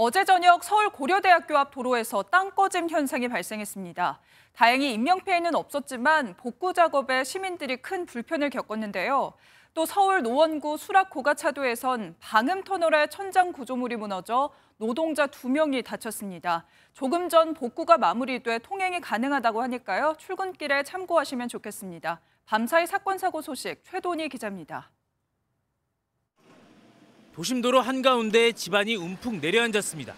어제 저녁 서울 고려대학교 앞 도로에서 땅 꺼짐 현상이 발생했습니다. 다행히 인명피해는 없었지만 복구 작업에 시민들이 큰 불편을 겪었는데요. 또 서울 노원구 수락 고가차도에선 방음 터널의 천장 구조물이 무너져 노동자 두명이 다쳤습니다. 조금 전 복구가 마무리돼 통행이 가능하다고 하니까요. 출근길에 참고하시면 좋겠습니다. 밤사이 사건 사고 소식 최돈희 기자입니다. 도심도로 한가운데 집안이 움푹 내려앉았습니다.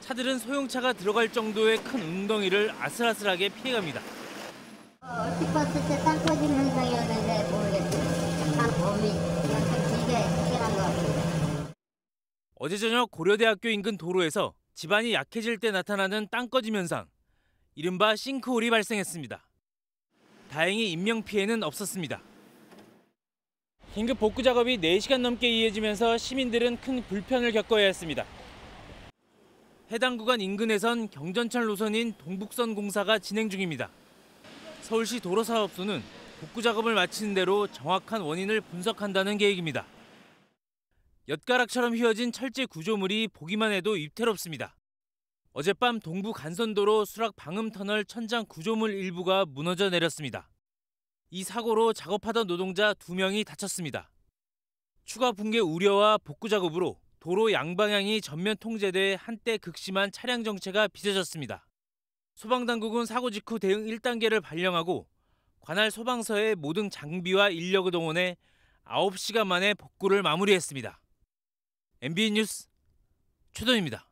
차들은 소형차가 들어갈 정도의 큰 웅덩이를 아슬아슬하게 피해갑니다. 어니다 어제 저녁 고려대학교 인근 도로에서 집안이 약해질 때 나타나는 땅 꺼짐 현상. 이른바 싱크홀이 발생했습니다. 다행히 인명피해는 없었습니다. 긴급 복구 작업이 4시간 넘게 이어지면서 시민들은 큰 불편을 겪어야 했습니다. 해당 구간 인근에선 경전철 노선인 동북선 공사가 진행 중입니다. 서울시 도로사업소는 복구 작업을 마치는 대로 정확한 원인을 분석한다는 계획입니다. 엿가락처럼 휘어진 철제 구조물이 보기만 해도 입태롭습니다. 어젯밤 동부 간선도로 수락 방음 터널 천장 구조물 일부가 무너져 내렸습니다. 이 사고로 작업하던 노동자 2명이 다쳤습니다. 추가 붕괴 우려와 복구 작업으로 도로 양방향이 전면 통제돼 한때 극심한 차량 정체가 빚어졌습니다. 소방당국은 사고 직후 대응 1단계를 발령하고 관할 소방서의 모든 장비와 인력을 동원해 9시간 만에 복구를 마무리했습니다. MBN 뉴스 최동입니다.